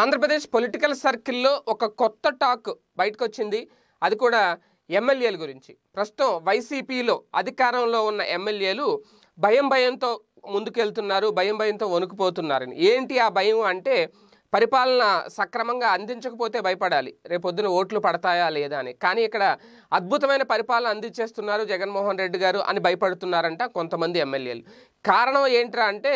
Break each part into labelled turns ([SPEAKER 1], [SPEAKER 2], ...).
[SPEAKER 1] Andhra Pradesh political సర్కిల్లో ఒక కొత్త టాక్ బయటకు వచ్చింది అది కూడా ఎమ్మెల్యేల గురించి ప్రస్తుతం వైసీపీలో అధికారంలో ఉన్న ఎమ్మెల్యేలు భయం భయంతో ముందుకెళ్తున్నారు భయం భయంతో వణుకుపోతున్నారని ఏంటి ఆ భయం అంటే పరిపాలన సక్రమంగా అందించకపోతే భయపడాలి రేపొద్దున ఓట్లు పడతాయా లేదా అని కానీ ఇక్కడ అద్భుతమైన పరిపాలన అందించేస్తున్నారు జగన్మోహన్ రెడ్డి గారు అని భయపడుతున్నారంట కొంతమంది ఎమ్మెల్యేలు కారణం ఏంట్రా అంటే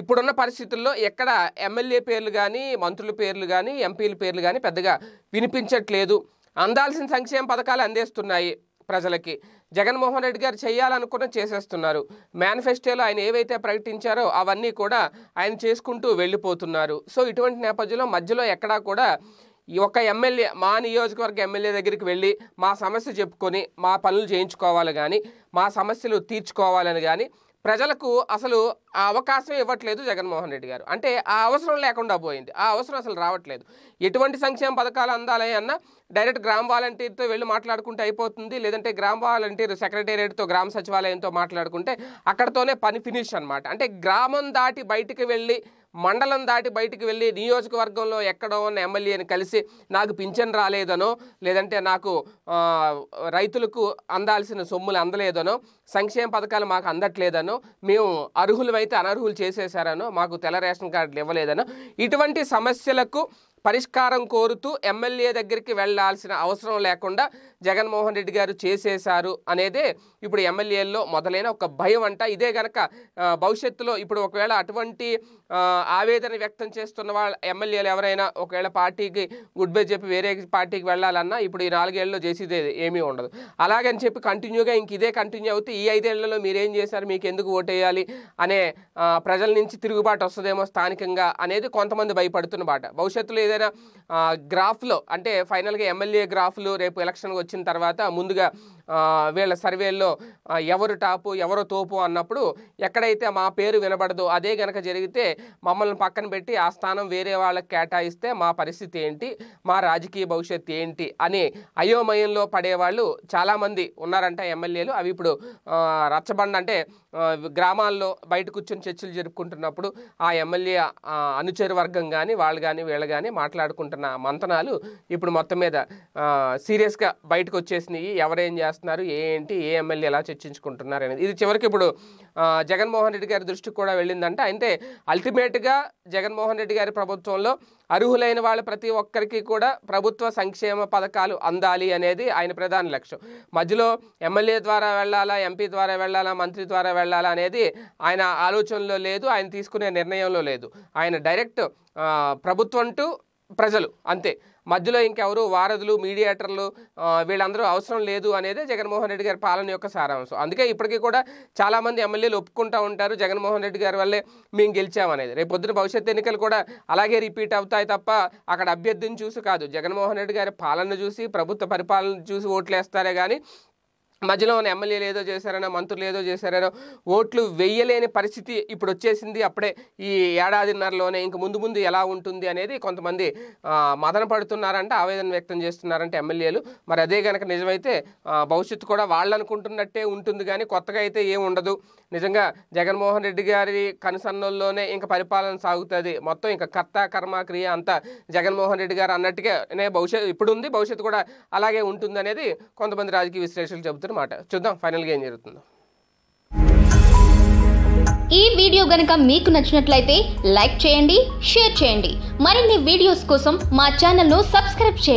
[SPEAKER 1] ఇప్పుడున్న పరిస్థితుల్లో ఎక్కడ ఎమ్మెల్యే పేర్లు కానీ మంత్రుల పేర్లు కానీ ఎంపీల పేర్లు కానీ పెద్దగా వినిపించట్లేదు అందాల్సిన సంక్షేమ పథకాలు అందేస్తున్నాయి ప్రజలకి జగన్మోహన్ రెడ్డి గారు చేయాలనుకున్న చేసేస్తున్నారు మేనిఫెస్టోలో ఆయన ఏవైతే ప్రకటించారో అవన్నీ కూడా ఆయన చేసుకుంటూ వెళ్ళిపోతున్నారు సో ఇటువంటి నేపథ్యంలో మధ్యలో ఎక్కడా కూడా ఒక ఎమ్మెల్యే మా నియోజకవర్గ ఎమ్మెల్యే దగ్గరికి వెళ్ళి మా సమస్య చెప్పుకొని మా పనులు చేయించుకోవాలి కానీ మా సమస్యలు తీర్చుకోవాలని కానీ ప్రజలకు అసలు ఆ అవకాశం ఇవ్వట్లేదు జగన్మోహన్ రెడ్డి గారు అంటే ఆ అవసరం లేకుండా పోయింది ఆ అవసరం అసలు రావట్లేదు ఎటువంటి సంక్షేమ పథకాలు అందాలి అన్న డైరెక్ట్ గ్రామ వాలంటీర్తో వెళ్ళి మాట్లాడుకుంటే అయిపోతుంది లేదంటే గ్రామ వాలంటీర్ సెక్రటేరియట్తో గ్రామ సచివాలయంతో మాట్లాడుకుంటే అక్కడతోనే పని ఫినిష్ అనమాట అంటే గ్రామం దాటి బయటికి వెళ్ళి మండలం దాటి బయటికి వెళ్ళి నియోజకవర్గంలో ఎక్కడో ఉన్న ఎమ్మెల్యేని కలిసి నాకు పింఛన్ రాలేదనో లేదంటే నాకు రైతులకు అందాల్సిన సొమ్ములు అందలేదనో సంక్షేమ పథకాలు మాకు అందట్లేదనో మేము అర్హులమైతే అనర్హులు చేసేసారనో మాకు తెల్ల రేషన్ కార్డులు ఇవ్వలేదనో ఇటువంటి సమస్యలకు పరిష్కారం కోరుతూ ఎమ్మెల్యే దగ్గరికి వెళ్లాల్సిన అవసరం లేకుండా జగన్మోహన్ రెడ్డి గారు చేసేశారు అనేదే ఇప్పుడు ఎమ్మెల్యేల్లో మొదలైన ఒక భయం అంట ఇదే గనక భవిష్యత్తులో ఇప్పుడు ఒకవేళ అటువంటి ఆవేదన వ్యక్తం చేస్తున్న వాళ్ళ ఎమ్మెల్యేలు ఎవరైనా ఒకవేళ పార్టీకి గుడ్ బై చెప్పి వేరే పార్టీకి వెళ్ళాలన్నా ఇప్పుడు ఈ నాలుగేళ్లలో చేసేది ఏమీ ఉండదు అలాగని చెప్పి కంటిన్యూగా ఇంక ఇదే కంటిన్యూ అవుతే ఈ ఐదేళ్లలో మీరేం చేశారు మీకు ఎందుకు ఓటేయాలి అనే ప్రజల నుంచి తిరుగుబాటు వస్తుందేమో స్థానికంగా అనేది కొంతమంది భయపడుతున్న బాట భవిష్యత్తులో ఏదైనా చూసారా గ్రాఫ్లో అంటే ఫైనల్గా ఎమ్మెల్యే గ్రాఫ్లు రేపు ఎలక్షన్కి వచ్చిన తర్వాత ముందుగా వీళ్ళ సర్వేల్లో ఎవరు టాపు ఎవరు తోపు అన్నప్పుడు ఎక్కడైతే మా పేరు వినబడదో అదే గనక జరిగితే మమ్మల్ని పక్కన పెట్టి ఆ స్థానం వేరే వాళ్ళకి కేటాయిస్తే మా పరిస్థితి ఏంటి మా రాజకీయ భవిష్యత్తు ఏంటి అని అయోమయంలో పడేవాళ్ళు చాలామంది ఉన్నారంట ఎమ్మెల్యేలు అవి ఇప్పుడు రచ్చబండ అంటే గ్రామాల్లో బయట కూర్చొని చర్చలు జరుపుకుంటున్నప్పుడు ఆ ఎమ్మెల్యే అనుచరు వర్గం కానీ వాళ్ళు కానీ వీళ్ళు కానీ మాట్లాడుకుంటున్న మంతనాలు ఇప్పుడు మొత్తం మీద సీరియస్గా బయటకు వచ్చేసినాయి ఎవరేం చేస్తున్నారు ఏంటి ఏ ఎమ్మెల్యే ఎలా చర్చించుకుంటున్నారు అనేది ఇది చివరికి ఇప్పుడు జగన్మోహన్ రెడ్డి గారి దృష్టికి కూడా వెళ్ళిందంటే అయితే అల్టిమేట్గా జగన్మోహన్ రెడ్డి గారి ప్రభుత్వంలో అర్హులైన వాళ్ళు ప్రతి ఒక్కరికి కూడా ప్రభుత్వ సంక్షేమ పథకాలు అందాలి అనేది ఆయన ప్రధాన లక్ష్యం మధ్యలో ఎమ్మెల్యే ద్వారా వెళ్ళాలా ఎంపీ ద్వారా వెళ్ళాలా మంత్రి ద్వారా వెళ్ళాలా అనేది ఆయన ఆలోచనలో లేదు ఆయన తీసుకునే నిర్ణయంలో లేదు ఆయన డైరెక్ట్ ప్రభుత్వం టు ప్రజలు అంతే మధ్యలో ఇంకెవరు వారధులు మీడియేటర్లు వీళ్ళందరూ అవసరం లేదు అనేది జగన్మోహన్ రెడ్డి గారి పాలన యొక్క సారాంశం అందుకే ఇప్పటికీ కూడా చాలామంది ఎమ్మెల్యేలు ఒప్పుకుంటూ ఉంటారు జగన్మోహన్ రెడ్డి గారి వల్లే మేము గెలిచామనేది రేపు పొద్దున భవిష్యత్ ఎన్నికలు కూడా అలాగే రిపీట్ అవుతాయి తప్ప అక్కడ అభ్యర్థిని చూసి కాదు జగన్మోహన్ రెడ్డి గారి పాలన చూసి ప్రభుత్వ పరిపాలన చూసి ఓట్లేస్తారే కానీ మధ్యలో ఉన్న ఎమ్మెల్యేలు ఏదో చేశారనో మంత్రులు ఏదో చేశారనో ఓట్లు వెయ్యలేని పరిస్థితి ఇప్పుడు వచ్చేసింది అప్పుడే ఈ ఏడాదిన్నరలోనే ఇంక ముందు ముందు ఎలా ఉంటుంది అనేది కొంతమంది మదన పడుతున్నారంటే ఆవేదన వ్యక్తం చేస్తున్నారంటే ఎమ్మెల్యేలు మరి అదే కనుక నిజమైతే భవిష్యత్తు కూడా వాళ్ళు అనుకుంటున్నట్టే ఉంటుంది కానీ కొత్తగా అయితే ఏం ఉండదు నిజంగా జగన్మోహన్ రెడ్డి గారి కనుసన్నల్లోనే ఇంకా పరిపాలన సాగుతుంది మొత్తం ఇంకా కర్త కర్మ క్రియ అంతా జగన్మోహన్ రెడ్డి గారు అన్నట్టుగానే భవిష్యత్ ఇప్పుడు ఉంది భవిష్యత్తు కూడా అలాగే ఉంటుంది అనేది కొంతమంది రాజకీయ విశ్లేషకులు చెబుతున్నమాట చూద్దాం ఫైనల్గా ఏం జరుగుతుందో ఈ వీడియో గనక మీకు నచ్చినట్లయితే లైక్ చేయండి షేర్ చేయండి మరిన్ని వీడియోస్ కోసం మా ఛానల్ను సబ్స్క్రైబ్ చేయండి